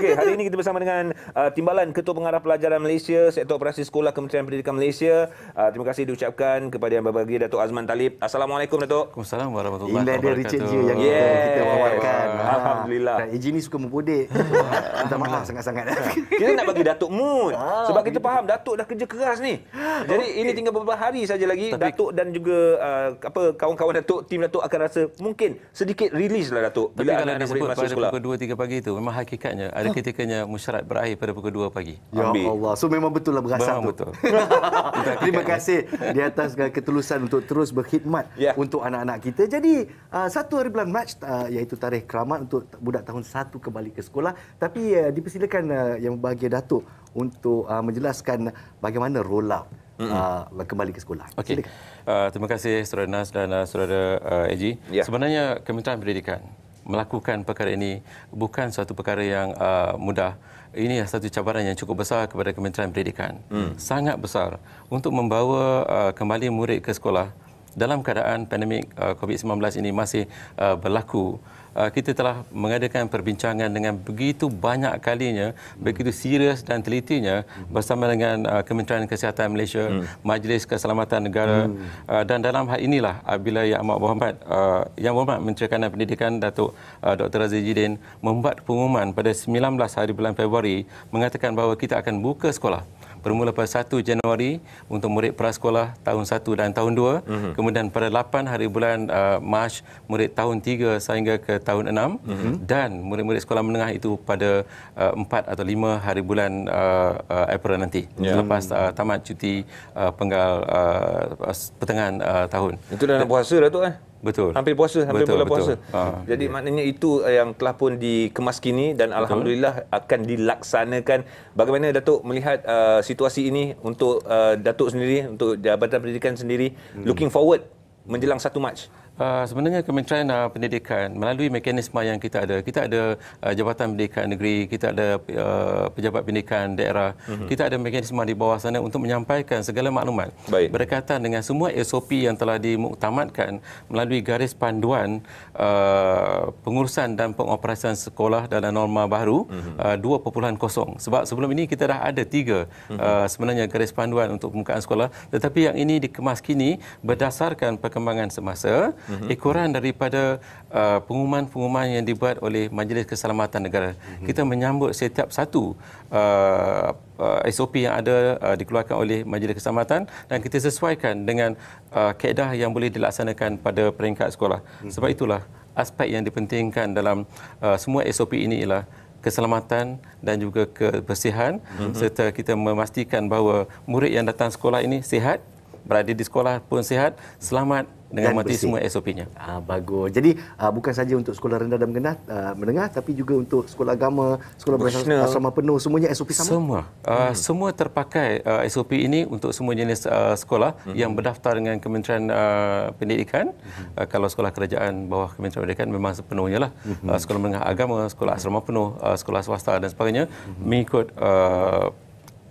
Okey, hari ini kita bersama dengan uh, Timbalan Ketua Pengarah Pelajaran Malaysia, Sektor Operasi Sekolah Kementerian Pendidikan Malaysia. Uh, terima kasih diucapkan kepada yang berbagi Datuk Azman Talib. Assalamualaikum Datuk. Waalaikumsalam warahmatullahi wabarakatuh. Inilah dia Richard Jia yang yeah. kita wawarkan. Alhamdulillah. Ha. Ejin ni suka mempodek. Minta maaf sangat-sangat. kita nak bagi Datuk mood. Ha, sebab kita faham Datuk dah kerja keras ni. Jadi okay. ini tinggal beberapa hari saja lagi Tapi, Datuk dan juga uh, apa kawan-kawan Datuk, tim Datuk akan rasa mungkin sedikit release lah Datuk. Bila Tapi kalau anak-anak pada sekolah. pukul 2-3 pagi itu memang hakikatnya ada pada ketikanya musyarat berakhir pada pukul 2 pagi. Ya Ambil. Allah. So memang betul lah berasa memang tu. Betul. Terima kasih di atas ketulusan untuk terus berkhidmat yeah. untuk anak-anak kita. Jadi uh, satu hari bulan Mac uh, iaitu tarikh keramat untuk budak tahun 1 kembali ke sekolah. Tapi uh, dipersilakan uh, yang bahagia Datuk untuk uh, menjelaskan bagaimana roll out Uh, kembali ke sekolah. Okay. Uh, terima kasih Saudara Nas dan uh, Saudara uh, Eji. Yeah. Sebenarnya Kementerian Pendidikan melakukan perkara ini bukan suatu perkara yang uh, mudah. Ini satu cabaran yang cukup besar kepada Kementerian Pendidikan. Hmm. Sangat besar untuk membawa uh, kembali murid ke sekolah dalam keadaan pandemik uh, COVID-19 ini masih uh, berlaku. Ah, kita telah mengadakan perbincangan dengan begitu banyak kalinya, hmm. begitu serius dan telitinya hmm. bersama dengan uh, Kementerian Kesihatan Malaysia, hmm. Majlis Keselamatan Negara hmm. uh, dan dalam hal inilah apabila Yang Amat Berhormat, uh, Yang Berhormat Menteri Kanan Pendidikan Datuk uh, Dr. Razif Jidin membuat pengumuman pada 19 hari bulan Februari mengatakan bahawa kita akan buka sekolah bermula pada 1 Januari untuk murid prasekolah tahun 1 dan tahun 2 mm-hmm. kemudian pada 8 hari bulan uh, Mac murid tahun 3 sehingga ke tahun 6 mm-hmm. dan murid-murid sekolah menengah itu pada uh, 4 atau 5 hari bulan uh, uh, April nanti yeah. selepas uh, tamat cuti uh, penggal uh, pertengahan uh, tahun itu dalam puasa dah tu eh? Betul. Hampir puasa, hampir betul, bulan betul. puasa. Ha. Jadi yeah. maknanya itu eh, yang telah pun dikemas kini dan betul. alhamdulillah akan dilaksanakan. Bagaimana Datuk melihat uh, situasi ini untuk uh, Datuk sendiri, untuk Jabatan Pendidikan sendiri hmm. looking forward menjelang satu Mac? Uh, sebenarnya Kementerian uh, Pendidikan melalui mekanisme yang kita ada, kita ada uh, Jabatan Pendidikan Negeri, kita ada uh, Pejabat Pendidikan Daerah, uh-huh. kita ada mekanisme di bawah sana untuk menyampaikan segala maklumat Baik. berkaitan dengan semua SOP yang telah dimuktamadkan melalui garis panduan uh, pengurusan dan pengoperasian sekolah dalam norma baru uh-huh. uh, 2.0. Sebab sebelum ini kita dah ada tiga uh, sebenarnya garis panduan untuk pembukaan sekolah, tetapi yang ini dikemas kini berdasarkan perkembangan semasa, mm-hmm. ekoran daripada uh, pengumuman-pengumuman yang dibuat oleh Majlis Keselamatan Negara. Mm-hmm. Kita menyambut setiap satu uh, uh, SOP yang ada uh, dikeluarkan oleh Majlis Keselamatan dan kita sesuaikan dengan uh, kaedah yang boleh dilaksanakan pada peringkat sekolah. Mm-hmm. Sebab itulah aspek yang dipentingkan dalam uh, semua SOP ini ialah keselamatan dan juga kebersihan mm-hmm. serta kita memastikan bahawa murid yang datang sekolah ini sihat berada di sekolah pun sihat, selamat dengan mati semua SOP-nya. Ah bagus. Jadi uh, bukan saja untuk sekolah rendah dan menengah, uh, menengah tapi juga untuk sekolah agama, sekolah berasal asrama penuh semuanya SOP sama. Semua. Uh, hmm. Semua terpakai uh, SOP ini untuk semua jenis uh, sekolah hmm. yang berdaftar dengan Kementerian uh, Pendidikan. Hmm. Uh, kalau sekolah kerajaan bawah Kementerian Pendidikan memang sepenuhnya lah hmm. uh, sekolah menengah agama, sekolah hmm. asrama penuh, uh, sekolah swasta dan sebagainya hmm. mengikut uh,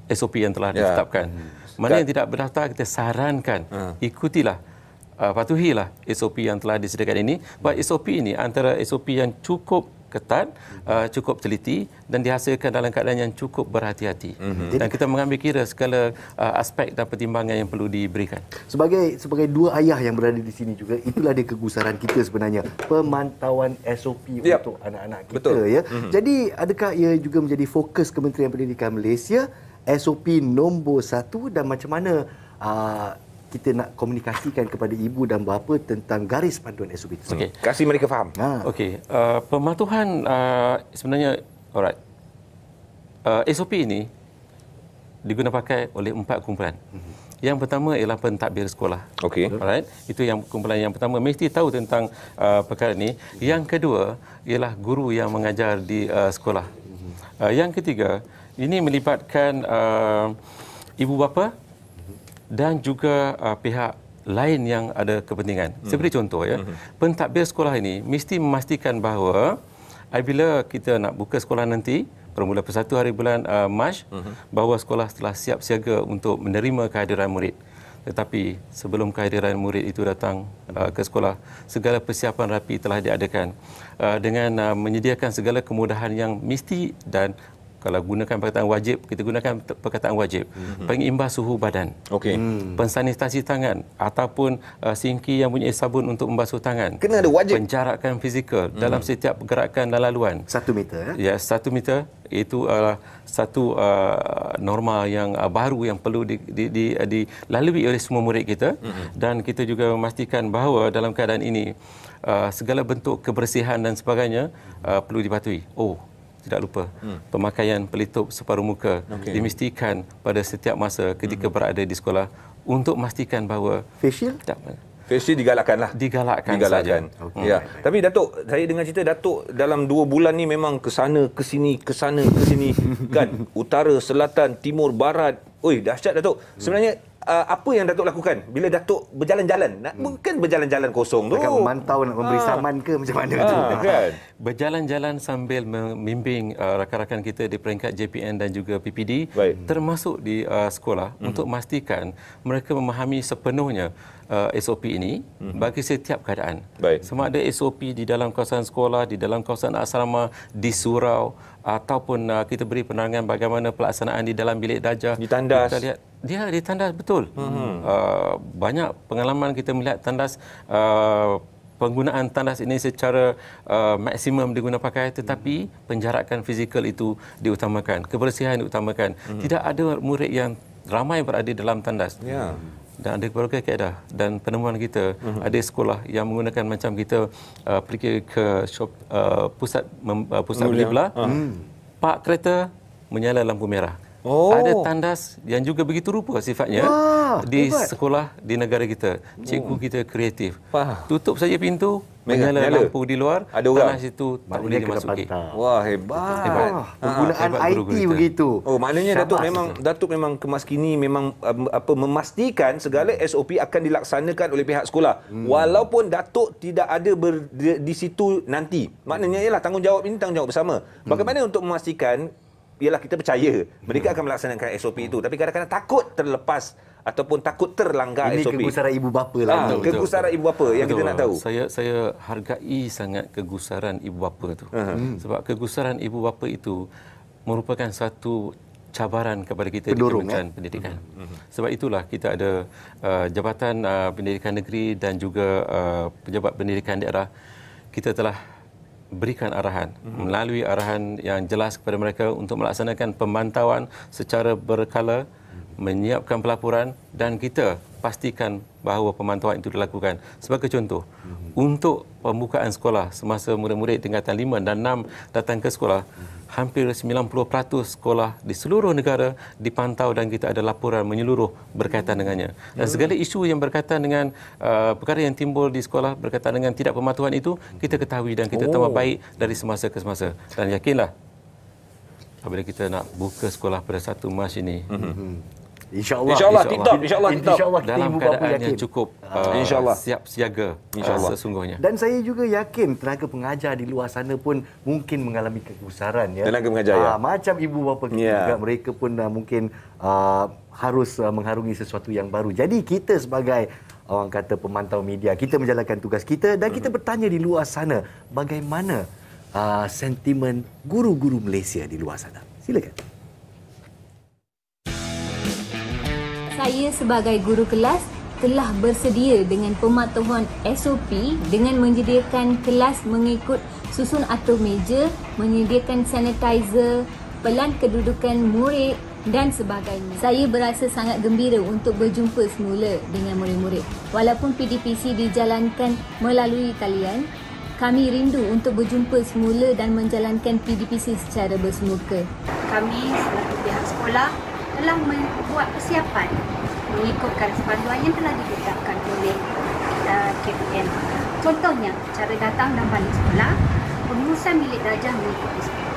SOP yang telah ya. ditetapkan. Yeah. Hmm. Mana kan? yang tidak berdaftar kita sarankan uh. ikutilah uh, patuhilah SOP yang telah disediakan ini. Buat hmm. SOP ini antara SOP yang cukup ketat, uh, cukup teliti dan dihasilkan dalam keadaan yang cukup berhati-hati. Mm-hmm. Dan kita mengambil kira segala uh, aspek dan pertimbangan yang perlu diberikan. Sebagai sebagai dua ayah yang berada di sini juga, itulah dia kegusaran kita sebenarnya. Pemantauan SOP yep. Ya. untuk anak-anak kita. Betul. Ya. Mm-hmm. Jadi adakah ia juga menjadi fokus Kementerian Pendidikan Malaysia? SOP nombor satu dan macam mana uh, kita nak komunikasikan kepada ibu dan bapa tentang garis panduan SOP itu. Okay. Kasih mereka faham. Ha. Okey, uh, pematuhan uh, sebenarnya, alright. Uh, SOP ini pakai oleh empat kumpulan. Mhm. Yang pertama ialah pentadbir sekolah. Okey. Alright. Itu yang kumpulan yang pertama mesti tahu tentang uh, perkara ini. Yang kedua ialah guru yang mengajar di uh, sekolah. Mhm. Uh, yang ketiga ini melibatkan uh, ibu bapa dan juga uh, pihak lain yang ada kepentingan. Hmm. Seperti contoh ya, hmm. pentadbir sekolah ini mesti memastikan bahawa apabila kita nak buka sekolah nanti bermula persatu hari bulan uh, Mac uh-huh. bahawa sekolah telah siap siaga untuk menerima kehadiran murid tetapi sebelum kehadiran murid itu datang uh, ke sekolah segala persiapan rapi telah diadakan uh, dengan uh, menyediakan segala kemudahan yang mesti dan kalau gunakan perkataan wajib kita gunakan perkataan wajib mm-hmm. pengimbas suhu badan okey mm. pensanitasi tangan ataupun uh, singki yang punya sabun untuk membasuh tangan kena ada wajib penjarakan fizikal mm. dalam setiap pergerakan dan laluan 1 meter eh? ya satu meter itu adalah uh, satu uh, norma yang uh, baru yang perlu dilalui di, di, di uh, oleh semua murid kita mm-hmm. dan kita juga memastikan bahawa dalam keadaan ini uh, segala bentuk kebersihan dan sebagainya uh, perlu dipatuhi oh tidak lupa hmm. pemakaian pelitup separuh muka okay. dimestikan pada setiap masa ketika hmm. berada di sekolah untuk memastikan bahawa facial tak facial digalakkanlah digalakkan, digalakkan. saja okay. Hmm. ya okay. tapi datuk saya dengar cerita datuk dalam dua bulan ni memang ke sana ke sini ke sana ke sini kan utara selatan timur barat oi dahsyat datuk hmm. sebenarnya Uh, apa yang Datuk lakukan bila Datuk berjalan-jalan? hmm. Mungkin berjalan-jalan kosong tu. Akan memantau nak memberi ha. saman ke macam mana ha, tu. Kan? kan? Berjalan-jalan sambil membimbing uh, rakan-rakan kita di peringkat JPN dan juga PPD Baik. termasuk di uh, sekolah hmm. untuk memastikan mereka memahami sepenuhnya Uh, SOP ini mm-hmm. bagi setiap keadaan. Baik. Sama ada SOP di dalam kawasan sekolah, di dalam kawasan asrama, di surau, ataupun uh, kita beri penerangan bagaimana pelaksanaan di dalam bilik darjah. Ditandas. Kita lihat, dia ditandas betul. Hmm. Uh, banyak pengalaman kita melihat tandas uh, penggunaan tandas ini secara uh, maksimum diguna pakai tetapi hmm. penjarakan fizikal itu diutamakan, kebersihan diutamakan. Hmm. Tidak ada murid yang ramai berada dalam tandas. Yeah dan ada berbagai kaedah dan penemuan kita uh-huh. ada sekolah yang menggunakan macam kita uh, pergi ke shop, uh, pusat mem, uh, pusat beli belah uh. Ah. Hmm. park kereta menyala lampu merah Oh. Ada tandas yang juga begitu rupa sifatnya Wah, di hebat. sekolah di negara kita. Oh. Cikgu kita kreatif. Wah. Tutup saja pintu, menyala lampu di luar ada orang tanah situ tak boleh dimasuki wah hebat hebat penggunaan ha, IT kita. begitu oh maknanya Syabas. datuk memang datuk memang kemas kini memang um, apa memastikan segala SOP akan dilaksanakan oleh pihak sekolah hmm. walaupun datuk tidak ada ber, di, di situ nanti maknanya ialah tanggungjawab ini tanggungjawab bersama hmm. bagaimana hmm. untuk memastikan ialah kita percaya mereka akan melaksanakan SOP itu tapi kadang-kadang takut terlepas ataupun takut terlanggar Ini SOP. Ini kegusaran ibu bapa lah. Ha, kegusaran ibu bapa yang betul. kita nak tahu. Saya saya hargai sangat kegusaran ibu bapa tu. Uh-huh. Sebab kegusaran ibu bapa itu merupakan satu cabaran kepada kita Pendorong, di Kementerian ya? Pendidikan. Uh-huh. Sebab itulah kita ada uh, Jabatan uh, Pendidikan Negeri dan juga uh, pejabat pendidikan daerah. Kita telah berikan arahan mm-hmm. melalui arahan yang jelas kepada mereka untuk melaksanakan pemantauan secara berkala, mm-hmm. menyiapkan pelaporan dan kita pastikan bahawa pemantauan itu dilakukan. Sebagai contoh, mm-hmm. untuk pembukaan sekolah semasa murid-murid tingkatan 5 dan 6 datang ke sekolah, mm-hmm. hampir 90% sekolah di seluruh negara dipantau dan kita ada laporan menyeluruh berkaitan mm-hmm. dengannya. Dan segala isu yang berkaitan dengan uh, perkara yang timbul di sekolah berkaitan dengan tidak pematuhan itu, kita ketahui dan kita oh. tambah baik dari semasa ke semasa. Dan yakinlah, apabila kita nak buka sekolah pada satu Mac ini, mm-hmm. InsyaAllah. InsyaAllah. Insya TikTok. InsyaAllah. Insya insya insya Dalam ibu keadaan yang yakin. cukup ah, uh, insya Allah. siap siaga. InsyaAllah. Uh, sesungguhnya. Dan saya juga yakin tenaga pengajar di luar sana pun mungkin mengalami kegusaran. Ya. Tenaga pengajar, uh, ya. Macam ibu bapa kita yeah. juga. Mereka pun uh, mungkin uh, harus uh, mengharungi sesuatu yang baru. Jadi kita sebagai orang kata pemantau media, kita menjalankan tugas kita dan kita mhm. bertanya di luar sana bagaimana uh, sentimen guru-guru Malaysia di luar sana. Silakan. saya sebagai guru kelas telah bersedia dengan pematuhan SOP dengan menyediakan kelas mengikut susun atur meja, menyediakan sanitizer, pelan kedudukan murid dan sebagainya. Saya berasa sangat gembira untuk berjumpa semula dengan murid-murid. Walaupun PDPC dijalankan melalui talian, kami rindu untuk berjumpa semula dan menjalankan PDPC secara bersemuka. Kami selaku pihak sekolah telah membuat persiapan mengikutkan panduan yang telah diberikan oleh uh, KPM. Contohnya, cara datang dan balik sekolah, pengurusan milik darjah mengikut SPP,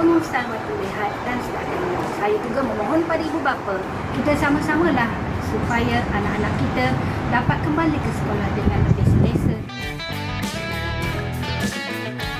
pengurusan waktu lehat dan sebagainya. Saya juga memohon kepada ibu bapa, kita sama-samalah supaya anak-anak kita dapat kembali ke sekolah dengan lebih selesa.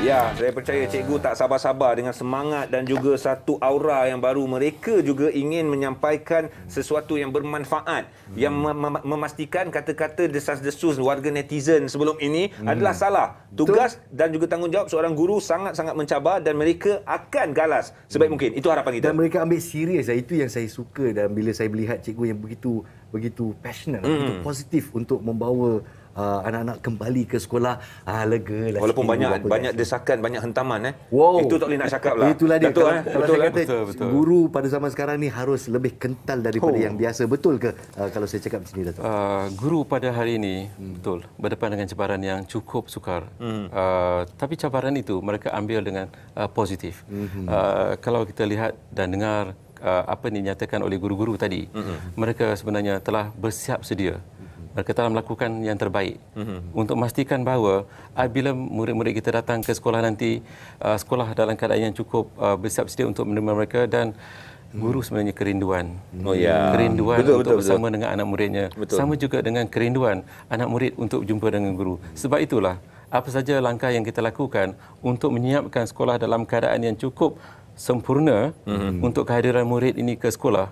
Ya, saya percaya cikgu tak sabar-sabar dengan semangat dan juga satu aura yang baru. Mereka juga ingin menyampaikan sesuatu yang bermanfaat. Hmm. Yang mem- memastikan kata-kata desas-desus warga netizen sebelum ini hmm. adalah salah. Tugas Betul. dan juga tanggungjawab seorang guru sangat-sangat mencabar dan mereka akan galas sebaik hmm. mungkin. Itu harapan kita. Dan mereka ambil serius. Lah. Itu yang saya suka dan bila saya melihat cikgu yang begitu begitu passionate, lah, hmm. begitu positif untuk membawa Ah, anak-anak kembali ke sekolah uh, lega lah walaupun sikit banyak banyak dia. desakan banyak hentaman eh wow. itu tak boleh nak cakap lah itulah dia Datuk, kalau, eh? kalau betul, saya eh? kata betul, guru pada zaman sekarang ni harus lebih kental daripada oh. yang biasa betul ke uh, kalau saya cakap macam ni Datuk uh, guru pada hari ini hmm. betul berdepan dengan cabaran yang cukup sukar hmm. uh, tapi cabaran itu mereka ambil dengan uh, positif hmm. uh, kalau kita lihat dan dengar apa yang dinyatakan oleh guru-guru tadi hmm. mereka sebenarnya telah bersiap sedia kita telah melakukan yang terbaik mm-hmm. untuk memastikan bahawa apabila ah, murid-murid kita datang ke sekolah nanti uh, sekolah dalam keadaan yang cukup uh, ah, bersiap sedia untuk menerima mereka dan hmm. guru sebenarnya kerinduan oh ya kerinduan betul, untuk betul, bersama betul. dengan anak muridnya betul. sama juga dengan kerinduan anak murid untuk jumpa dengan guru sebab itulah apa saja langkah yang kita lakukan untuk menyiapkan sekolah dalam keadaan yang cukup sempurna mm-hmm. untuk kehadiran murid ini ke sekolah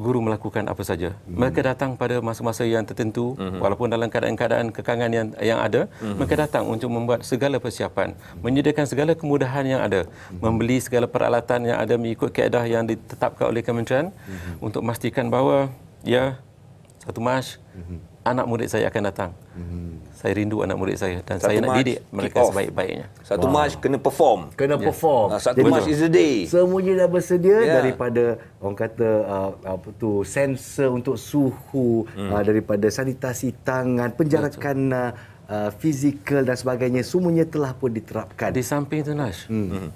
guru melakukan apa saja. Mm-hmm. Mereka datang pada masa-masa yang tertentu mm-hmm. walaupun dalam keadaan-keadaan kekangan yang yang ada, mm-hmm. mereka datang untuk membuat segala persiapan, menyediakan segala kemudahan yang ada, mm-hmm. membeli segala peralatan yang ada mengikut keadaan yang ditetapkan oleh kementerian mm-hmm. untuk memastikan bahawa ya satu mas mm-hmm anak murid saya akan datang. Hmm. Saya rindu anak murid saya dan satu saya nak didik mereka sebaik-baiknya. Satu wow. match kena perform. Kena yeah. perform. Uh, satu Jadi, match is the day. Semuanya dah bersedia yeah. daripada orang kata uh, apa tu sensor untuk suhu hmm. uh, daripada sanitasi tangan, penjarakan uh, fizikal dan sebagainya semuanya telah pun diterapkan. Di samping itu Nash. Hmm. hmm.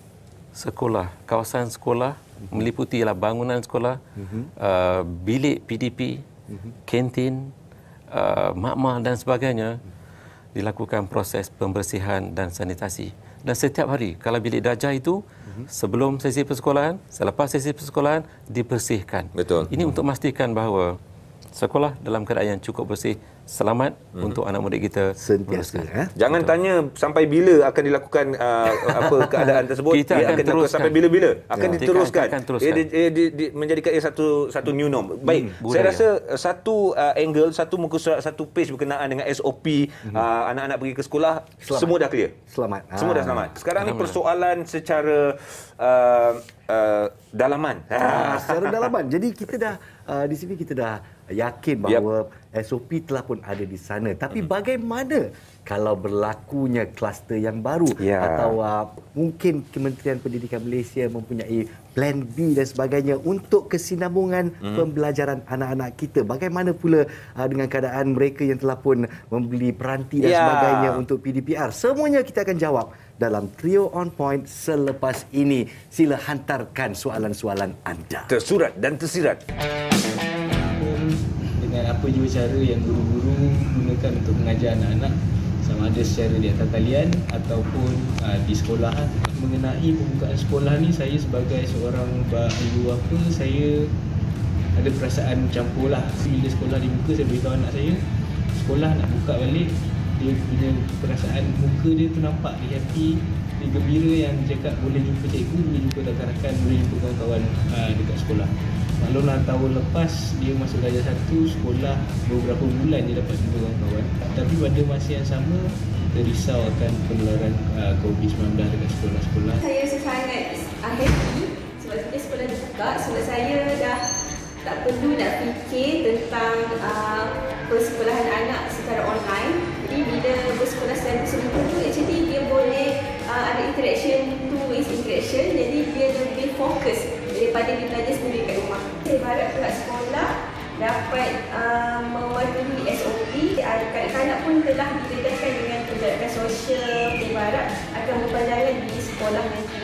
Sekolah, kawasan sekolah hmm. meliputi ialah bangunan sekolah, hmm. uh, bilik PDP, hmm. kantin uh, makmal dan sebagainya dilakukan proses pembersihan dan sanitasi dan setiap hari kalau bilik darjah itu mhm. sebelum sesi persekolahan selepas sesi persekolahan dibersihkan betul ini untuk memastikan bahawa sekolah dalam keadaan yang cukup bersih selamat hmm. untuk anak murid kita sentiasa ha? jangan Betul. tanya sampai bila akan dilakukan uh, uh apa keadaan tersebut kita akan, akan teruskan sampai bila-bila akan ya. diteruskan ia menjadikan ia satu satu new norm hmm, baik hmm, saya rasa uh, satu uh, angle satu muka surat satu page berkenaan dengan SOP hmm. uh, anak-anak pergi ke sekolah selamat. semua dah clear selamat ha. semua dah ah. selamat sekarang ni persoalan secara uh, uh, dalaman ha. Ha, secara dalaman jadi kita dah uh, di sini kita dah yakin bahawa yep. SOP telah pun ada di sana. Tapi mm. bagaimana kalau berlakunya kluster yang baru yeah. atau uh, mungkin Kementerian Pendidikan Malaysia mempunyai plan B dan sebagainya untuk kesinambungan mm. pembelajaran anak-anak kita. Bagaimana pula uh, dengan keadaan mereka yang telah pun membeli peranti dan yeah. sebagainya untuk PDPR? Semuanya kita akan jawab dalam Trio On Point selepas ini. Sila hantarkan soalan-soalan anda. Tersurat dan tersirat. Tersurat dan tersirat dengan apa juga cara yang guru-guru gunakan untuk mengajar anak-anak sama ada secara di atas talian ataupun uh, di sekolah mengenai pembukaan sekolah ni saya sebagai seorang guru apa saya ada perasaan campur lah bila sekolah dibuka saya beritahu anak saya sekolah nak buka balik dia punya perasaan muka dia tu nampak dia happy dia gembira yang cakap boleh jumpa cikgu boleh jumpa rakan-rakan boleh jumpa kawan-kawan uh, dekat sekolah Maklumlah tahun lepas dia masuk darjah satu sekolah beberapa bulan dia dapat jumpa kawan-kawan Tapi pada masa yang sama kita risau akan penularan ah, COVID-19 dekat sekolah-sekolah Saya rasa sangat happy sebab kita sekolah dibuka Sebab saya dah tak perlu nak fikir tentang uh, persekolahan anak secara online Jadi bila bersekolah secara seminggu tu actually dia boleh uh, ada interaction, two ways interaction Jadi dia lebih fokus daripada dia belajar sendiri berharap pihak sekolah dapat um, uh, mematuhi SOP ah, kanak-kanak pun telah didedahkan dengan kebijakan sosial dan berharap akan berpandangan di sekolah nanti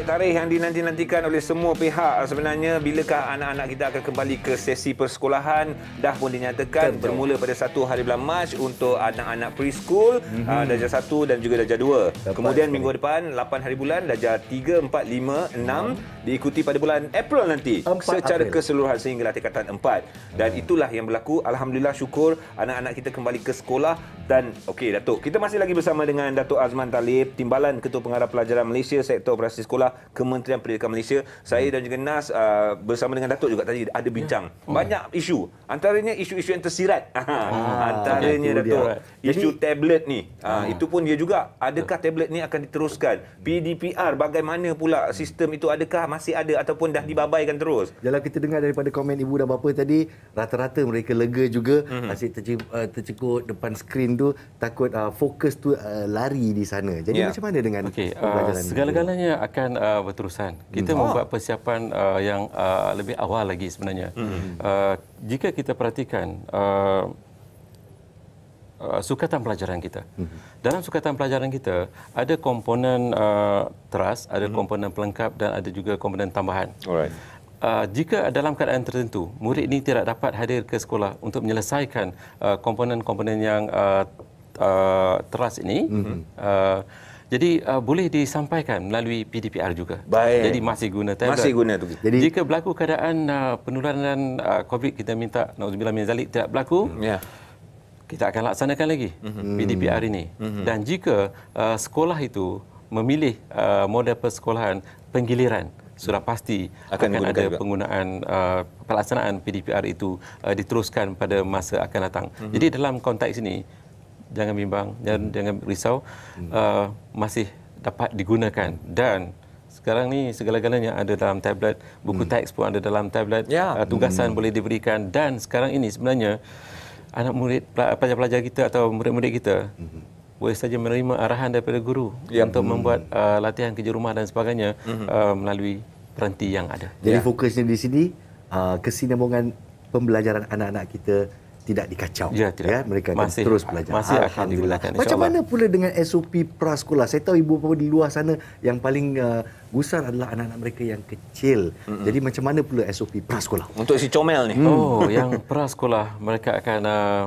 tarikh yang dinanti-nantikan oleh semua pihak sebenarnya bilakah anak-anak kita akan kembali ke sesi persekolahan dah pun dinyatakan Tentu. bermula pada 1 hari bulan Mac untuk anak-anak preschool mm-hmm. darjah 1 dan juga darjah 2 kemudian minggu depan 8 hari bulan darjah 3 4 5 6 mm-hmm diikuti pada bulan April nanti empat secara April. keseluruhan sehingga lah tingkatan 4 dan hmm. itulah yang berlaku alhamdulillah syukur anak-anak kita kembali ke sekolah dan okey datuk kita masih lagi bersama dengan datuk Azman Talib timbalan ketua pengarah pelajaran Malaysia sektor operasi sekolah Kementerian Pendidikan Malaysia saya hmm. dan juga Nas uh, bersama dengan datuk juga tadi ada bincang hmm. hmm. banyak isu antaranya isu-isu yang tersirat ah, antaranya datuk dia, isu jadi, tablet ni ah, ah, itu pun dia juga adakah tablet ni akan diteruskan PDPR bagaimana pula sistem itu adakah masih ada ataupun dah dibabaikan terus? Jalan kita dengar daripada komen ibu dan bapa tadi, rata-rata mereka lega juga. Mm-hmm. Asyik eh, tercekut depan skrin tu, takut uh, fokus tu uh, lari di sana. Jadi yeah. macam mana dengan okay. uh, ah, segala-galanya akan uh, berterusan. Kita mm-hmm. membuat persiapan uh, yang uh, lebih awal lagi sebenarnya. hmm Uh, jika kita perhatikan... Uh, uh, sukatan pelajaran kita. Mm-hmm. Dalam sukatan pelajaran kita ada komponen uh, teras, ada mm-hmm. komponen pelengkap dan ada juga komponen tambahan. Alright. Uh, jika dalam keadaan tertentu murid ini tidak dapat hadir ke sekolah untuk menyelesaikan uh, komponen-komponen yang uh, uh, teras ini, mm-hmm. uh, jadi uh, boleh disampaikan melalui PDPR juga. Baik. Jadi masih guna tablet. Masih guna tu. Jadi jika berlaku keadaan uh, penularan uh, COVID kita minta nauzubillah min zalik tidak berlaku. Ya. Yeah kita akan laksanakan lagi mm-hmm. PDPR ini. Mm-hmm. Dan jika uh, sekolah itu memilih uh, model persekolahan penggiliran, sudah pasti akan, akan ada juga. penggunaan uh, pelaksanaan PDPR itu uh, diteruskan pada masa akan datang. Mm-hmm. Jadi dalam konteks ini, jangan bimbang, mm-hmm. jangan, risau, mm-hmm. uh, masih dapat digunakan dan sekarang ni segala-galanya ada dalam tablet, buku hmm. teks pun ada dalam tablet, ya. Uh, tugasan hmm. boleh diberikan dan sekarang ini sebenarnya anak murid pelajar-pelajar kita atau murid-murid kita hmm boleh saja menerima arahan daripada guru yep. Ya. untuk hmm membuat mhm. uh, latihan kerja rumah dan sebagainya hmm uh, melalui peranti yang ada. Jadi yeah. fokusnya di sini uh, kesinambungan pembelajaran anak-anak kita tidak dikacau. Ya, tidak. ya mereka akan masih, terus belajar. Masih akan dilakukan. Macam mana pula dengan SOP prasekolah? Saya tahu ibu bapa di luar sana yang paling uh, gusar adalah anak-anak mereka yang kecil. Mm-mm. Jadi macam mana pula SOP prasekolah? Untuk si Comel ni. Hmm. Oh, yang prasekolah mereka akan uh,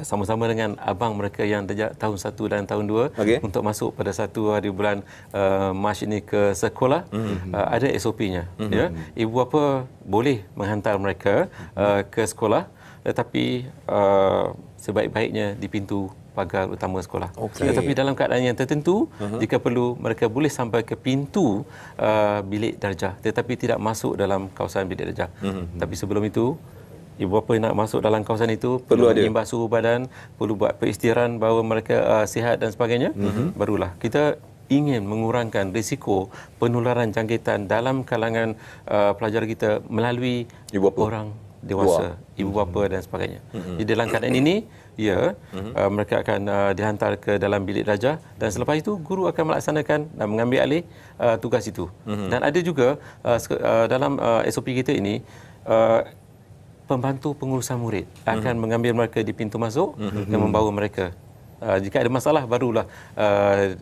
sama-sama dengan abang mereka yang sejak tahun satu dan tahun dua okay. untuk masuk pada satu hari bulan uh, Mac ini ke sekolah mm-hmm. uh, ada SOP-nya mm-hmm. ya ibu bapa boleh menghantar mereka uh, ke sekolah tetapi uh, sebaik-baiknya di pintu pagar utama sekolah. Okay. Tetapi dalam keadaan yang tertentu, uh-huh. jika perlu mereka boleh sampai ke pintu uh, bilik darjah tetapi tidak masuk dalam kawasan bilik darjah. Uh-huh. Tapi sebelum itu, ibu bapa nak masuk dalam kawasan itu perlu, perlu menimbang ada. suhu badan, perlu buat peristiran bahawa mereka uh, sihat dan sebagainya, uh-huh. barulah kita ingin mengurangkan risiko penularan jangkitan dalam kalangan uh, pelajar kita melalui orang dewasa, Buah. ibu bapa dan sebagainya. Mm-hmm. Jadi dalam keadaan ini, ya, mm-hmm. uh, mereka akan uh, dihantar ke dalam bilik raja dan selepas itu guru akan melaksanakan dan mengambil alih uh, tugas itu. Mm-hmm. Dan ada juga uh, uh, dalam uh, SOP kita ini uh, pembantu pengurusan murid akan mm-hmm. mengambil mereka di pintu masuk mm-hmm. dan membawa mereka Uh, jika ada masalah barulah uh,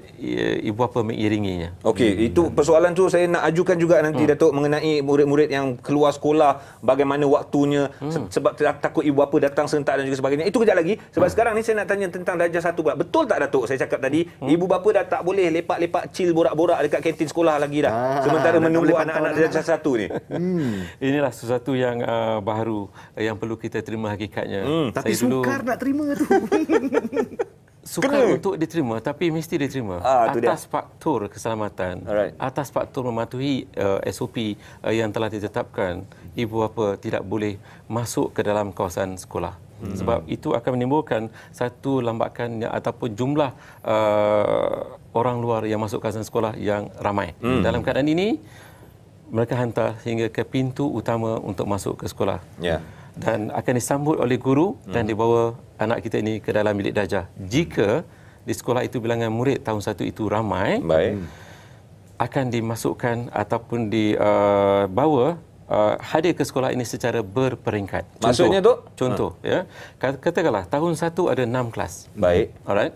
ibu apa mengiringinya. Okey, hmm. itu persoalan tu saya nak ajukan juga nanti hmm. Datuk mengenai murid-murid yang keluar sekolah bagaimana waktunya hmm. sebab takut ibu apa datang serentak dan juga sebagainya. Itu kejap lagi. Sebab hmm. sekarang ni saya nak tanya tentang darjah satu pula. Betul tak Datuk saya cakap tadi hmm. ibu bapa dah tak boleh lepak-lepak cil borak-borak dekat kantin sekolah lagi dah. Ah, sementara nak menunggu anak-anak darjah satu ni. Hmm. Inilah sesuatu yang uh, baru yang perlu kita terima hakikatnya. Hmm. Tapi saya sukar nak terima tu. sukar Kena. untuk diterima tapi mesti diterima ah, atas dia. faktor keselamatan Alright. atas faktor mematuhi uh, eh, SOP uh, eh, yang telah ditetapkan ibu bapa tidak boleh masuk ke dalam kawasan sekolah hmm. sebab itu akan menimbulkan satu lambakan ataupun jumlah uh, orang luar yang masuk kawasan sekolah yang ramai hmm. dalam keadaan ini mereka hantar sehingga ke pintu utama untuk masuk ke sekolah yeah dan akan disambut oleh guru hmm. dan dibawa anak kita ini ke dalam bilik darjah. Jika di sekolah itu bilangan murid tahun satu itu ramai, Baik. Hmm. akan dimasukkan ataupun dibawa uh, uh, hadir ke sekolah ini secara berperingkat. Contoh, Maksudnya tu? Contoh, ha. ya. Katakanlah tahun satu ada enam kelas. Baik. Alright.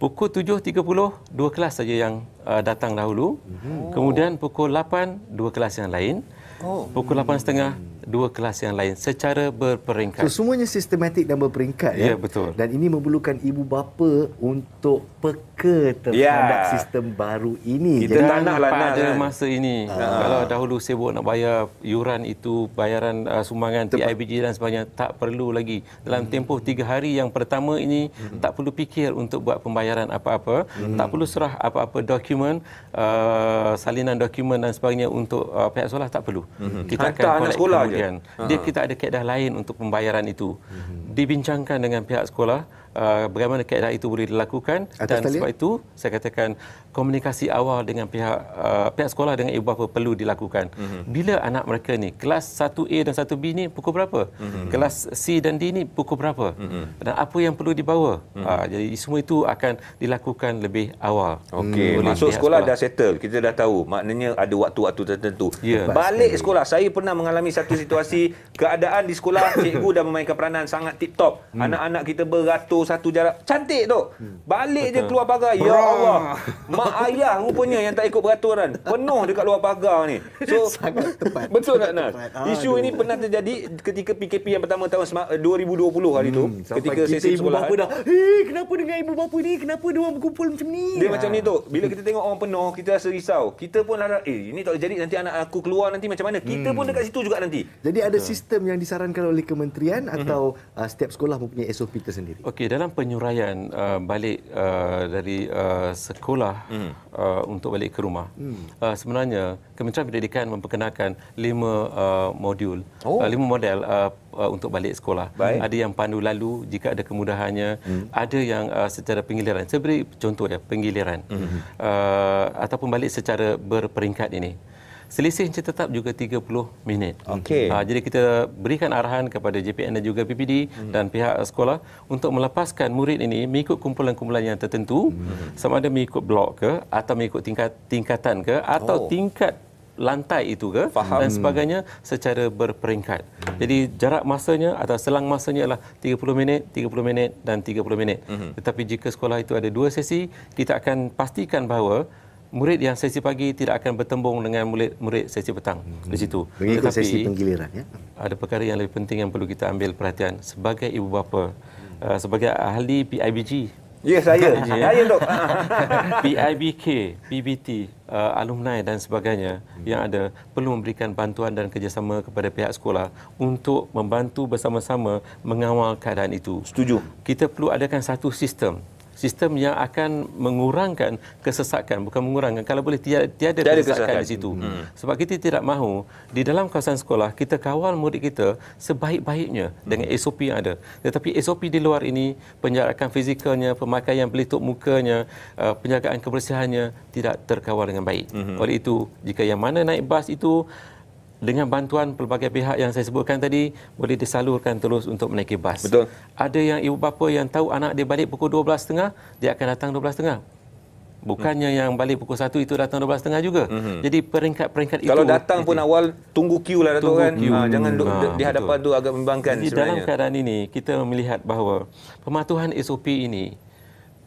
Pukul tujuh tiga puluh dua kelas saja yang uh, datang dahulu. Oh. Kemudian pukul lapan dua kelas yang lain. Oh. Pukul setengah dua kelas yang lain secara berperingkat. So, semuanya sistematik dan berperingkat. Ya, yeah, betul. Dan ini memerlukan ibu bapa untuk peka terhadap yeah. sistem baru ini. Kita Jadi, tak nak lah, pada kan? masa ini. Aa. Ah. Kalau dahulu sibuk nak bayar yuran itu, bayaran uh, sumbangan Tepat. PIBG dan sebagainya, tak perlu lagi. Dalam hmm. tempoh tiga hari yang pertama ini, hmm. tak perlu fikir untuk buat pembayaran apa-apa. Hmm. Tak perlu serah apa-apa dokumen, uh, salinan dokumen dan sebagainya untuk uh, pihak sekolah, tak perlu. Hmm. Kita Hantar akan anak sekolah je kan uh dia kita ada kaedah lain untuk pembayaran itu uh dibincangkan dengan pihak sekolah uh, bagaimana kaedah itu boleh dilakukan Atas dan talian? sebab itu saya katakan komunikasi awal dengan pihak uh, pihak sekolah dengan ibu bapa perlu dilakukan. Mm-hmm. Bila anak mereka ni kelas 1A dan 1B ni pukul berapa? Mm-hmm. Kelas C dan D ni pukul berapa? Mm-hmm. Dan apa yang perlu dibawa? Mm-hmm. Uh, jadi semua itu akan dilakukan lebih awal. Okey, mm-hmm. masuk sekolah, sekolah dah settle, kita dah tahu. Maknanya ada waktu-waktu tertentu. Yeah. Balik sekolah, saya pernah mengalami satu situasi keadaan di sekolah cikgu dah memainkan peranan sangat tip top. Mm. Anak-anak kita beratur satu jarak. Cantik tu. Hmm. Balik Betul. je keluar pagar. Ya Allah. mak ayah rupanya yang tak ikut peraturan penuh dekat luar pagar ni so betul tak nas ah, isu Aduh. ini pernah terjadi ketika PKP yang pertama tahun 2020 eh, hari tu hmm, ketika sesi ibu bapa dah eh, kenapa dengan ibu bapa ni kenapa dia orang berkumpul macam ni dia ha. macam ah. ni tu bila kita tengok orang penuh kita rasa risau kita pun larang, eh ini tak jadi nanti anak aku keluar nanti macam mana kita hmm. pun dekat situ juga nanti jadi ada sistem yang disarankan oleh kementerian mhm. atau uh, setiap sekolah mempunyai SOP tersendiri okey dalam penyuraian uh, balik uh, dari uh, sekolah hmm. uh, untuk balik ke rumah. Hmm. Uh, sebenarnya Kementerian Pendidikan memperkenalkan lima uh, modul, oh. uh, lima model uh, uh, untuk balik sekolah. Baik. Ada yang pandu lalu jika ada kemudahannya, hmm. ada yang uh, secara penggiliran. Saya beri contoh ya, penggiliran hmm. uh, ataupun balik secara berperingkat ini selisih yang tetap juga 30 minit. Okey. Uh, jadi kita berikan arahan kepada JPN dan juga PPD hmm. dan pihak sekolah untuk melepaskan murid ini mengikut kumpulan-kumpulan yang tertentu hmm. sama ada mengikut blok ke atau mengikut tingkat tingkatan ke atau oh. tingkat lantai itu ke Faham. dan sebagainya secara berperingkat. Hmm. Jadi jarak masanya atau selang masanya adalah 30 minit, 30 minit dan 30 minit. Hmm. Tetapi jika sekolah itu ada dua sesi, kita akan pastikan bahawa murid yang sesi pagi tidak akan bertembung dengan murid, murid sesi petang hmm. di situ. Mengikut Tetapi, sesi penggiliran. Ya? Ada perkara yang lebih penting yang perlu kita ambil perhatian sebagai ibu bapa, hmm. sebagai ahli PIBG. Ya, saya. Ya. saya, Dok. PIBK, PBT, uh, alumni dan sebagainya hmm. yang ada perlu memberikan bantuan dan kerjasama kepada pihak sekolah untuk membantu bersama-sama mengawal keadaan itu. Setuju. Kita perlu adakan satu sistem sistem yang akan mengurangkan kesesakan bukan mengurangkan kalau boleh tiada, tiada, tiada kesesakan, kesesakan di situ hmm. sebab kita tidak mahu di dalam kawasan sekolah kita kawal murid kita sebaik-baiknya hmm. dengan hmm. SOP yang ada tetapi SOP di luar ini penjarakan fizikalnya pemakaian pelitup mukanya uh, penjagaan kebersihannya tidak terkawal dengan baik hmm. oleh itu jika yang mana naik bas itu dengan bantuan pelbagai pihak yang saya sebutkan tadi boleh disalurkan terus untuk menaiki bas. Betul. Ada yang ibu bapa yang tahu anak dia balik pukul 12.30, dia akan datang 12.30. Bukannya hmm. yang balik pukul 1 itu datang 12.30 juga. Hmm. Jadi peringkat-peringkat itu. Kalau datang pun awal tunggu queue lah Datuk kan. Ha, jangan duduk ha, di hadapan betul. tu agak membangkan sebenarnya. Dalam keadaan ini kita melihat bahawa pematuhan SOP ini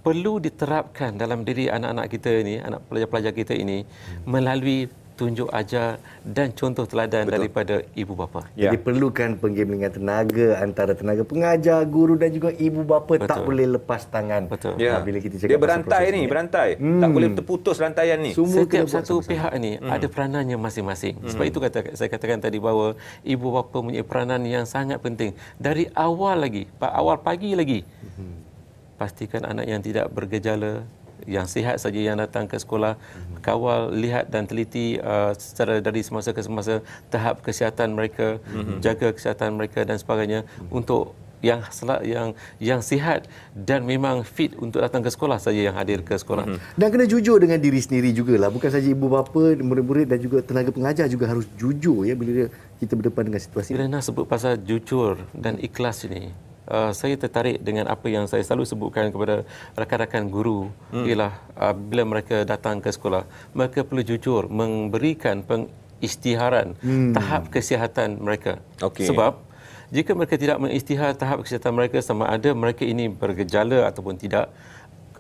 perlu diterapkan dalam diri anak-anak kita ini, anak pelajar-pelajar kita ini melalui tunjuk ajar dan contoh teladan Betul. daripada ibu bapa. Ya. Jadi perlukan penggemilangan tenaga antara tenaga pengajar, guru dan juga ibu bapa Betul. tak boleh lepas tangan. Betul. Ha, ya. Bila kita cakap Dia berantai ni, ini. berantai. Hmm. Tak boleh terputus rantaian ni. Semua Setiap satu sama-sama. pihak ni hmm. ada peranannya masing-masing. Hmm. Sebab itu kata saya katakan tadi bahawa ibu bapa punya peranan yang sangat penting dari awal lagi, awal pagi lagi. Hmm. Pastikan anak yang tidak bergejala yang sihat saja yang datang ke sekolah mm-hmm. kawal lihat dan teliti uh, secara dari semasa ke semasa tahap kesihatan mereka mm-hmm. jaga kesihatan mereka dan sebagainya mm-hmm. untuk yang selat yang yang sihat dan memang fit untuk datang ke sekolah saja yang hadir ke sekolah. Mhm. Dan kena jujur dengan diri sendiri juga lah bukan saja ibu bapa, murid-murid dan juga tenaga pengajar juga harus jujur ya bila kita berdepan dengan situasi. Bila nak sebut pasal jujur dan ikhlas ini uh, saya tertarik dengan apa yang saya selalu sebutkan kepada rakan-rakan guru hmm. ialah uh, bila mereka datang ke sekolah mereka perlu jujur memberikan pengisytiharan hmm. tahap kesihatan mereka okay. sebab jika mereka tidak mengisytihar tahap kesihatan mereka sama ada mereka ini bergejala ataupun tidak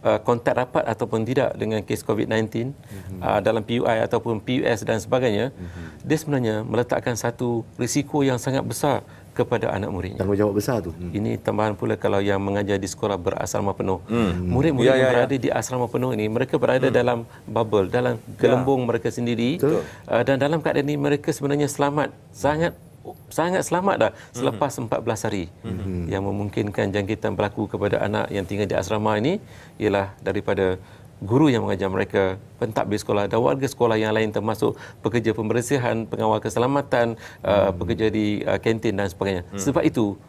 uh, kontak rapat ataupun tidak dengan kes COVID-19 mm-hmm. uh, dalam PUI ataupun PUS dan sebagainya, mm-hmm. dia sebenarnya meletakkan satu risiko yang sangat besar kepada anak muridnya. Tanggungjawab besar tu. Hmm. Ini tambahan pula kalau yang mengajar di sekolah berasrama penuh. Hmm. Hmm. Murid-murid ya, ya, ya. yang berada di asrama penuh ini, mereka berada hmm. dalam bubble, dalam ya. gelembung ya. mereka sendiri. Betul. Ah, dan dalam keadaan ini, mereka sebenarnya selamat. Sangat sangat selamat dah selepas 14 hmm. hari hmm. yang memungkinkan jangkitan berlaku kepada anak yang tinggal di asrama ini ialah daripada guru yang mengajar mereka, pentadbir sekolah dan warga sekolah yang lain termasuk pekerja pembersihan, pengawal keselamatan, uh, hmm. uh, pekerja di uh, kantin dan sebagainya. Hmm. Sebab itu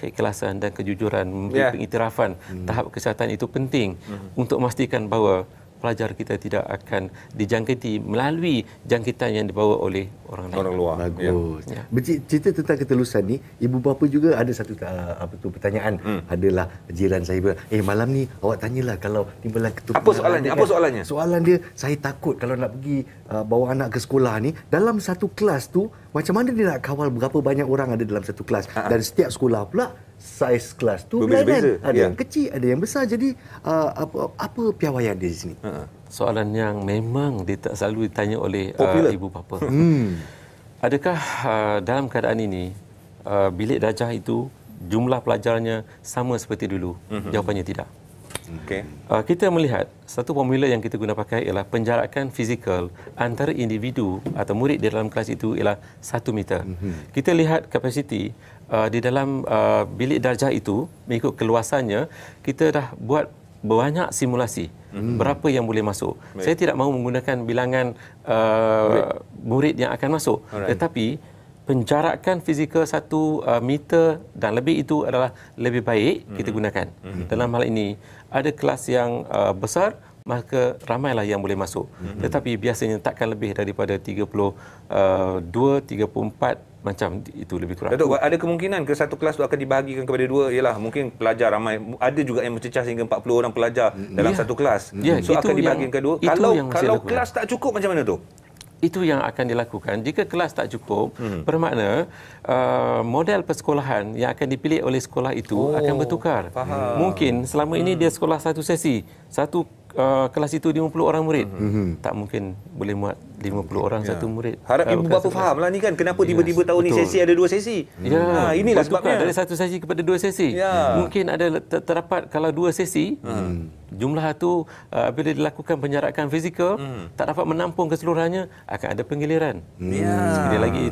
keikhlasan dan kejujuran, yeah. pengiktirafan hmm. tahap kesihatan itu penting hmm. untuk memastikan bahawa pelajar kita tidak akan dijangkiti melalui jangkitan yang dibawa oleh orang, orang luar. Bagus. Ya. ya. Cerita tentang ketelusan ni, ibu bapa juga ada satu uh, apa tu pertanyaan hmm. adalah jiran saya ber, eh malam ni awak tanyalah kalau timbalan ketua. Apa soalannya? Apa soalannya? Soalan dia saya takut kalau nak pergi uh, bawa anak ke sekolah ni dalam satu kelas tu macam mana dia nak kawal berapa banyak orang ada dalam satu kelas uh-huh. dan setiap sekolah pula saiz kelas tu berbeza kan? ada yeah. yang kecil ada yang besar jadi uh, apa apa piawaian dia di sini ha, ha. soalan yang memang dia tak selalu ditanya oleh uh, ibu bapa hmm. adakah uh, dalam keadaan ini uh, bilik dajah itu jumlah pelajarnya sama seperti dulu uh-huh. jawapannya tidak Okay. Uh, kita melihat satu formula yang kita guna pakai ialah penjarakan fizikal antara individu atau murid di dalam kelas itu ialah satu meter. Mm-hmm. Kita lihat kapasiti uh, di dalam uh, bilik darjah itu mengikut keluasannya kita dah buat banyak simulasi hmm. berapa yang boleh masuk. Baik. Saya tidak mahu menggunakan bilangan uh, murid yang akan masuk Alright. tetapi penjarakan fizikal satu uh, meter dan lebih itu adalah lebih baik hmm. kita gunakan. Hmm. Dalam hal ini ada kelas yang uh, besar maka ramailah yang boleh masuk. Hmm. Tetapi biasanya takkan lebih daripada 32 uh, 34 macam itu lebih kurang. Datuk, ada kemungkinan ke satu kelas tu akan dibahagikan kepada dua? Yalah, mungkin pelajar ramai ada juga yang mencecah sehingga 40 orang pelajar mm. dalam ya. satu kelas. Ya, so itu akan dibahagikan ke dua. Kalau yang kalau kelas tak cukup macam mana tu? Itu yang akan dilakukan. Jika kelas tak cukup, hmm. bermakna uh, model persekolahan yang akan dipilih oleh sekolah itu oh, akan bertukar. Faham. Mungkin selama hmm. ini dia sekolah satu sesi, satu uh, kelas itu 50 orang murid. Mm-hmm. Tak mungkin boleh muat 50 mm orang yeah. satu murid. Harap ibu bapa faham lah ni kan kenapa yes. tiba-tiba tahun ni sesi ada dua sesi. Mm-hmm. Ya. Yeah. Ha inilah Betul sebabnya dari satu sesi kepada dua sesi. Yeah. Mungkin ada terdapat kalau dua sesi mm jumlah itu uh, bila dilakukan penjarakan fizikal mm tak dapat menampung keseluruhannya akan ada penggiliran. Ya. Yeah. Sekali lagi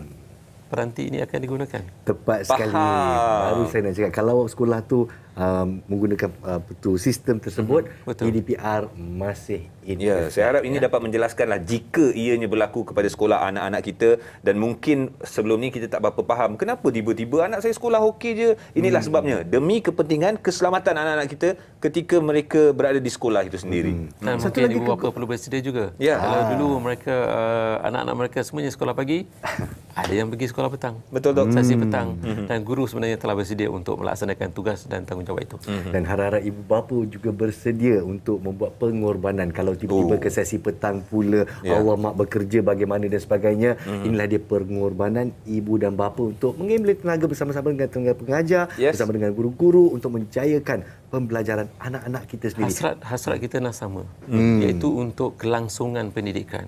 peranti ini akan digunakan? Tepat sekali. Baru saya nak cakap kalau sekolah tu um, menggunakan uh, betul sistem tersebut, mhm, betul. GDPR masih in. Ya, saya harap ini ya. dapat menjelaskanlah jika ianya berlaku kepada sekolah anak-anak kita dan mungkin sebelum ni kita tak berapa faham kenapa tiba-tiba anak saya sekolah okey je. Inilah hmm. sebabnya demi kepentingan keselamatan anak-anak kita ketika mereka berada di sekolah itu sendiri. Hmm. Dan Satu mungkin lagi ibu bapa perlu bersedia juga. Ya, kalau ah. dulu mereka uh, anak-anak mereka semuanya sekolah pagi. ada yang pergi sekolah petang. Betul dok. Sesi hmm. petang hmm dan guru sebenarnya telah bersedia untuk melaksanakan tugas dan tanggungjawab itu. hmm Dan harap-harap ibu bapa juga bersedia untuk membuat pengorbanan kalau tiba-tiba oh. ke sesi petang pula yeah. Allah mak bekerja bagaimana dan sebagainya. hmm Inilah dia pengorbanan ibu dan bapa untuk mengambil tenaga bersama-sama dengan tenaga pengajar yes. bersama dengan guru-guru untuk menjayakan pembelajaran anak-anak kita sendiri. Hasrat hasrat kita nak sama mm. iaitu untuk kelangsungan pendidikan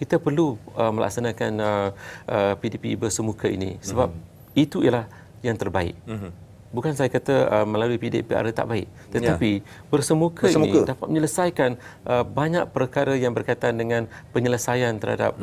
kita perlu uh, melaksanakan uh, uh, PDP bersemuka ini sebab mm-hmm. itu ialah yang terbaik. Mm-hmm bukan saya kata uh, melalui PDPR tak baik ya. tetapi ya. bersemuka, bersemuka ini dapat menyelesaikan uh, banyak perkara yang berkaitan dengan penyelesaian terhadap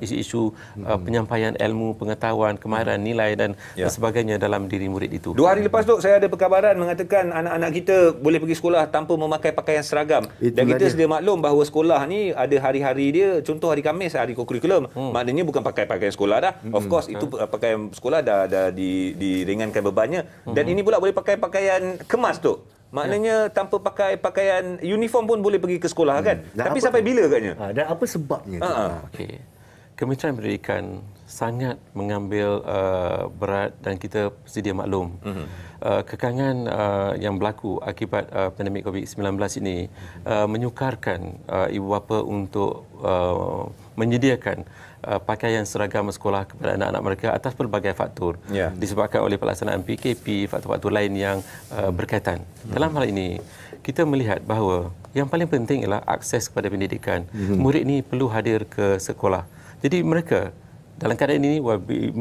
isu-isu hmm. uh, uh hmm. penyampaian ilmu pengetahuan kemahiran hmm. nilai dan ya. sebagainya dalam diri murid itu dua hari lepas tu saya ada perkabaran mengatakan anak-anak kita boleh pergi sekolah tanpa memakai pakaian seragam Itulah dan kita dia. sedia maklum bahawa sekolah ni ada hari-hari dia contoh hari Khamis hari kurikulum hmm. maknanya bukan pakai pakaian sekolah dah hmm. of course hmm. itu hmm. pakaian sekolah dah, dah di, diringankan bebannya hmm. dan ini pula boleh pakai pakaian kemas tu. Maknanya ya. tanpa pakai pakaian uniform pun boleh pergi ke sekolah hmm. kan? Dan Tapi sampai bila katanya? Ha, ah, dan apa sebabnya? Ha, ha. Okey. Kementerian Pendidikan sangat mengambil uh, berat dan kita sedia maklum. Mm-hmm. Uh, kekangan uh, yang berlaku akibat uh, pandemik COVID-19 ini hmm. uh, menyukarkan uh, ibu bapa untuk uh, menyediakan uh, pakaian seragam sekolah kepada anak-anak mereka atas pelbagai faktor yeah. disebabkan oleh pelaksanaan PKP faktor-faktor lain yang uh, berkaitan mm. dalam hal ini kita melihat bahawa yang paling penting ialah akses kepada pendidikan mm-hmm. murid ini perlu hadir ke sekolah jadi mereka dalam keadaan ini, Wabi,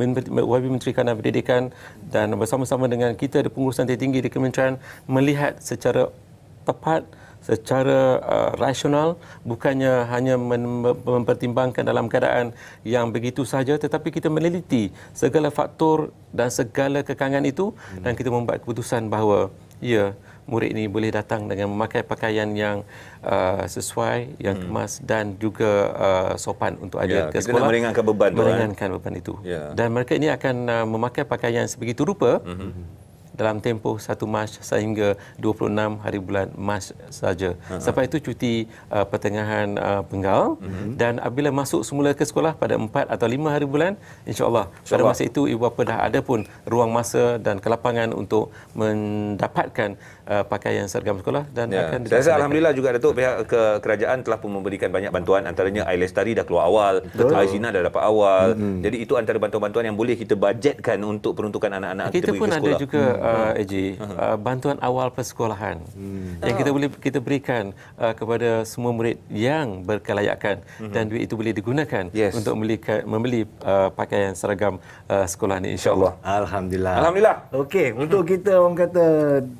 Menteri Kanan Pendidikan dan bersama-sama dengan kita di pengurusan tertinggi di Kementerian melihat secara tepat secara uh, rasional bukannya hanya mempertimbangkan dalam keadaan yang begitu saja tetapi kita meneliti segala faktor dan segala kekangan itu hmm. dan kita membuat keputusan bahawa ya murid ini boleh datang dengan memakai pakaian yang uh, sesuai yang hmm. kemas dan juga uh, sopan untuk ajar ya, ke sekolah. meringankan beban. Eh. Meringankan beban itu. Ya. Dan mereka ini akan uh, memakai pakaian sebegitu rupa. Hmm dalam tempoh 1 Mac sehingga 26 hari bulan Mac saja. Uh-huh. Ha. Selepas itu cuti uh, pertengahan uh, penggal uh-huh. dan apabila masuk semula ke sekolah pada 4 atau 5 hari bulan insya-Allah insya pada masa itu ibu bapa dah ada pun ruang masa dan kelapangan untuk mendapatkan uh, pakaian seragam sekolah dan ya. akan Saya alhamdulillah juga Datuk pihak ke kerajaan telah pun memberikan banyak bantuan antaranya Air Lestari dah keluar awal, Aizina dah dapat awal. Mm-hmm. Jadi itu antara bantuan-bantuan yang boleh kita bajetkan untuk peruntukan anak-anak kita, kita pun ada juga hmm. uh, AJ hmm. uh-huh. Hmm. uh, bantuan awal persekolahan hmm. yang kita oh. boleh kita berikan uh, kepada semua murid yang berkelayakan uh-huh. dan duit itu boleh digunakan yes. untuk membeli membeli uh, pakaian seragam uh, sekolah ni Insyaallah. Alhamdulillah. Alhamdulillah. Okey, untuk kita orang kata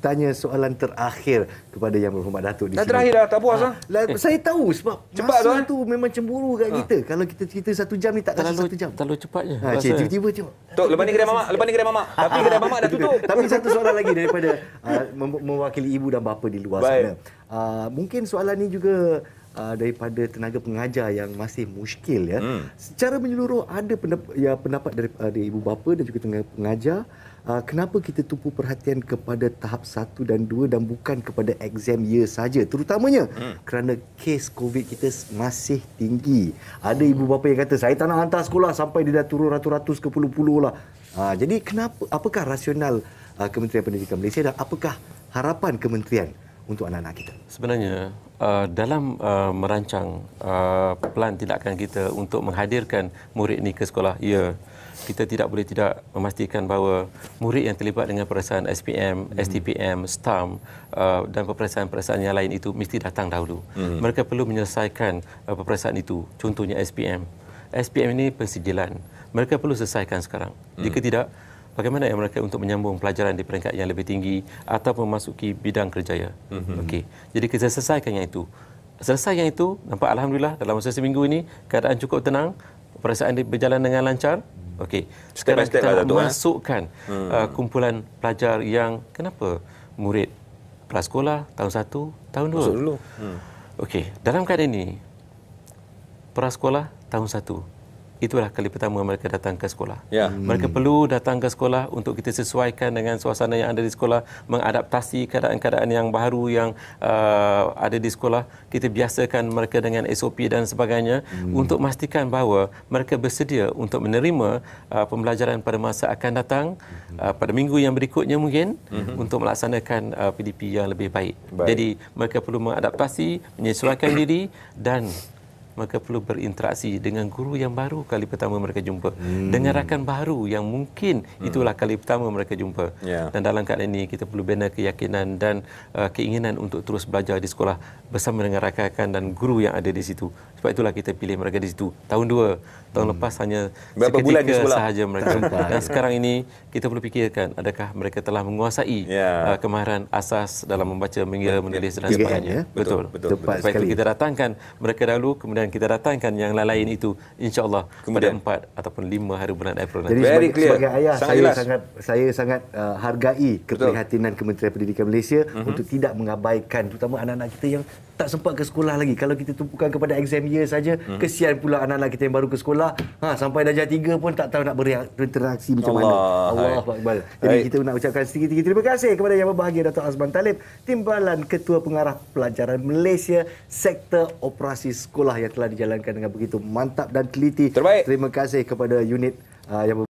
tanya soalan soalan terakhir kepada Yang Berhormat Datuk di dah sini. terakhir dah, tak puas ha. Ah? lah. Ha, saya tahu sebab cepat masa eh? tu eh? memang cemburu kat ha. kita. Kalau kita cerita satu jam ni tak kasi satu jam. Terlalu cepat je. Ha, cik, tiba-tiba cik. Tok, lepas ni kedai mamak. Lepas ni kedai mamak. Ah, Tapi kedai ah, mamak dah tutup. Tapi satu soalan lagi daripada uh, mewakili ibu dan bapa di luar Baik. sana. Uh, mungkin soalan ni juga Uh, daripada tenaga pengajar yang masih muskil ya. Hmm. Secara menyeluruh ada pendapat ya pendapat dari, uh, dari ibu bapa dan juga tenaga pengajar Ah, kenapa kita tumpu perhatian kepada tahap 1 dan 2 dan bukan kepada exam year saja terutamanya hmm. kerana kes covid kita masih tinggi ada ibu bapa yang kata saya tak nak hantar sekolah sampai dia dah turun ratus-ratus ke puluh-puluh lah ah, jadi kenapa apakah rasional ah, Kementerian Pendidikan Malaysia dan apakah harapan kementerian untuk anak-anak kita sebenarnya dalam merancang uh, pelan tindakan kita untuk menghadirkan murid ini ke sekolah ya kita tidak boleh tidak memastikan bahawa murid yang terlibat dengan perasaan SPM, hmm. STPM, STAM uh, dan perasaan peperiksaan yang lain itu mesti datang dahulu. Hmm. Mereka perlu menyelesaikan uh, peperiksaan itu. Contohnya SPM. SPM ini persijilan. Mereka perlu selesaikan sekarang. Hmm. Jika tidak, bagaimana yang mereka untuk menyambung pelajaran di peringkat yang lebih tinggi atau memasuki bidang kerjaya? Hmm. Okey. Jadi kita selesaikan yang itu. Selesai yang itu, nampak Alhamdulillah dalam masa seminggu ini keadaan cukup tenang, perasaan berjalan dengan lancar, Okey. Sekarang step kita step lah, eh. masukkan hmm. uh, kumpulan pelajar yang kenapa murid prasekolah tahun 1, tahun 2. Masuk dulu. Hmm. Okey, dalam keadaan ini prasekolah tahun 1 itulah kali pertama mereka datang ke sekolah. Ya. Hmm. Mereka perlu datang ke sekolah untuk kita sesuaikan dengan suasana yang ada di sekolah, mengadaptasi keadaan-keadaan yang baru yang uh, ada di sekolah. Kita biasakan mereka dengan SOP dan sebagainya hmm. untuk memastikan bahawa mereka bersedia untuk menerima uh, pembelajaran pada masa akan datang hmm. uh, pada minggu yang berikutnya mungkin hmm. untuk melaksanakan uh, PDP yang lebih baik. baik. Jadi mereka perlu mengadaptasi, menyesuaikan diri dan maka perlu berinteraksi dengan guru yang baru kali pertama mereka jumpa hmm. dengan rakan baru yang mungkin hmm. itulah hmm. kali pertama mereka jumpa yeah. dan dalam keadaan ini kita perlu bina keyakinan dan uh, keinginan untuk terus belajar di sekolah bersama dengan rakan-rakan dan guru yang ada di situ sebab itulah kita pilih mereka di situ tahun dua tahun hmm. lepas hanya Berapa seketika bulan sahaja mereka jumpa dan sekarang ini kita perlu fikirkan adakah mereka telah menguasai yeah. uh, kemahiran asas dalam membaca mengira menulis dan sebagainya yeah. betul betul, betul. betul. sebab itu kita datangkan mereka dahulu kemudian dan kita datangkan yang lain-lain itu insyaallah pada empat ataupun lima hari bulan April nanti. Jadi sebagai, sebagai ayah sangat saya sangat saya sangat uh, hargai keprihatinan Kementerian Pendidikan Malaysia uh-huh. untuk tidak mengabaikan terutama anak-anak kita yang tak sempat ke sekolah lagi. Kalau kita tumpukan kepada exam year saja, hmm. kesian pula anak-anak lah kita yang baru ke sekolah. Ha, sampai darjah tiga pun tak tahu nak berinteraksi macam Allah. mana. Allah. Allah. Jadi Hai. kita nak ucapkan sedikit-sedikit terima kasih kepada yang berbahagia Dato' Azman Talib, Timbalan Ketua Pengarah Pelajaran Malaysia, Sektor Operasi Sekolah yang telah dijalankan dengan begitu mantap dan teliti. Terbaik. Terima kasih kepada unit uh, yang